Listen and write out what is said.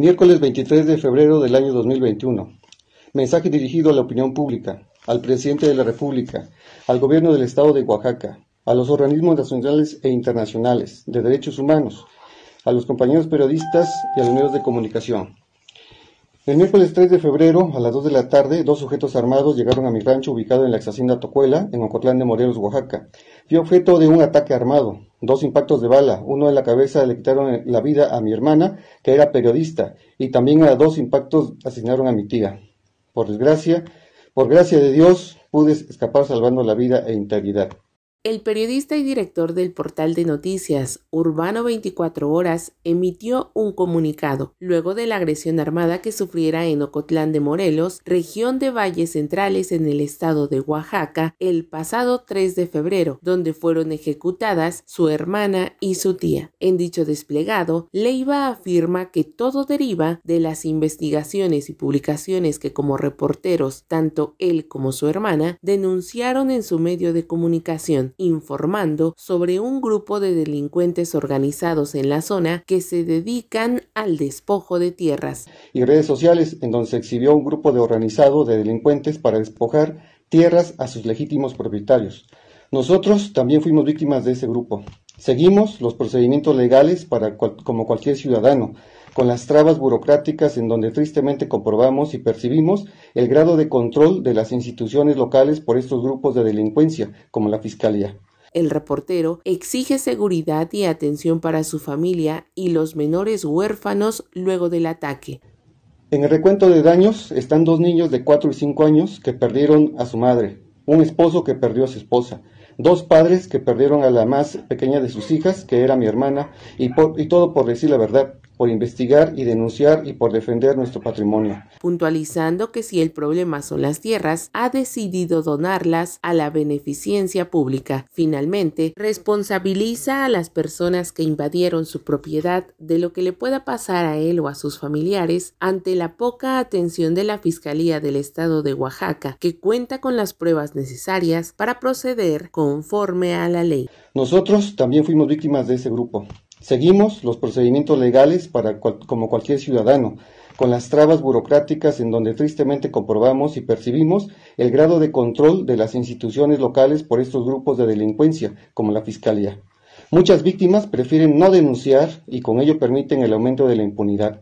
Miércoles 23 de febrero del año 2021. Mensaje dirigido a la opinión pública, al presidente de la República, al gobierno del Estado de Oaxaca, a los organismos nacionales e internacionales de derechos humanos, a los compañeros periodistas y a los medios de comunicación. El miércoles 3 de febrero, a las 2 de la tarde, dos sujetos armados llegaron a mi rancho ubicado en la ex Tocuela, en Ocotlán de Morelos, Oaxaca, y objeto de un ataque armado, dos impactos de bala, uno en la cabeza le quitaron la vida a mi hermana, que era periodista, y también a dos impactos asesinaron a mi tía. Por desgracia, por gracia de Dios, pude escapar salvando la vida e integridad. El periodista y director del portal de noticias Urbano 24 Horas emitió un comunicado luego de la agresión armada que sufriera en Ocotlán de Morelos, región de Valles Centrales en el estado de Oaxaca, el pasado 3 de febrero, donde fueron ejecutadas su hermana y su tía. En dicho desplegado, Leiva afirma que todo deriva de las investigaciones y publicaciones que como reporteros, tanto él como su hermana, denunciaron en su medio de comunicación informando sobre un grupo de delincuentes organizados en la zona que se dedican al despojo de tierras. Y redes sociales en donde se exhibió un grupo de organizado de delincuentes para despojar tierras a sus legítimos propietarios. Nosotros también fuimos víctimas de ese grupo. Seguimos los procedimientos legales como cualquier ciudadano, con las trabas burocráticas en donde tristemente comprobamos y percibimos el grado de control de las instituciones locales por estos grupos de delincuencia, como la Fiscalía. El reportero exige seguridad y atención para su familia y los menores huérfanos luego del ataque. En el recuento de daños están dos niños de 4 y 5 años que perdieron a su madre, un esposo que perdió a su esposa, Dos padres que perdieron a la más pequeña de sus hijas, que era mi hermana, y, todo por decir la verdad, por investigar y denunciar y por defender nuestro patrimonio. Puntualizando que si el problema son las tierras, ha decidido donarlas a la beneficencia pública. Finalmente, responsabiliza a las personas que invadieron su propiedad de lo que le pueda pasar a él o a sus familiares ante la poca atención de la Fiscalía del Estado de Oaxaca, que cuenta con las pruebas necesarias para proceder conforme a la ley. Nosotros también fuimos víctimas de ese grupo. Seguimos los procedimientos legales como cualquier ciudadano, con las trabas burocráticas en donde tristemente comprobamos y percibimos el grado de control de las instituciones locales por estos grupos de delincuencia, como la Fiscalía. Muchas víctimas prefieren no denunciar y con ello permiten el aumento de la impunidad.